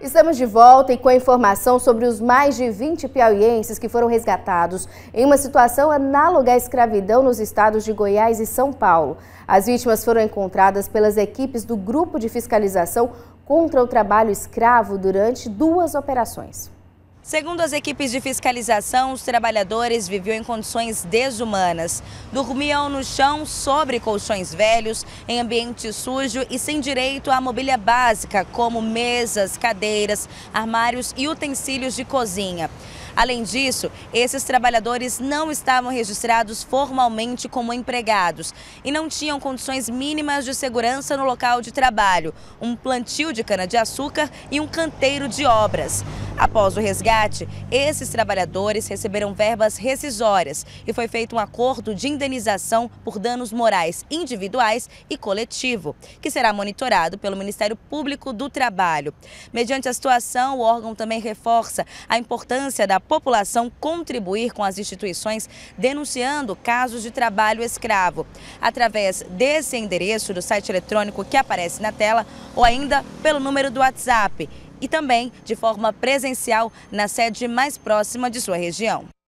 Estamos de volta e com a informação sobre os mais de 20 piauienses que foram resgatados em uma situação análoga à escravidão nos estados de Goiás e São Paulo. As vítimas foram encontradas pelas equipes do Grupo de Fiscalização contra o Trabalho Escravo durante duas operações. Segundo as equipes de fiscalização, os trabalhadores viviam em condições desumanas. Dormiam no chão, sobre colchões velhos, em ambiente sujo e sem direito à mobília básica, como mesas, cadeiras, armários e utensílios de cozinha. Além disso, esses trabalhadores não estavam registrados formalmente como empregados e não tinham condições mínimas de segurança no local de trabalho, um plantio de cana-de-açúcar e um canteiro de obras. Após o resgate, esses trabalhadores receberam verbas rescisórias e foi feito um acordo de indenização por danos morais individuais e coletivo, que será monitorado pelo Ministério Público do Trabalho. Mediante a situação, o órgão também reforça a importância da população contribuir com as instituições denunciando casos de trabalho escravo. Através desse endereço do site eletrônico que aparece na tela ou ainda pelo número do WhatsApp e também de forma presencial na sede mais próxima de sua região.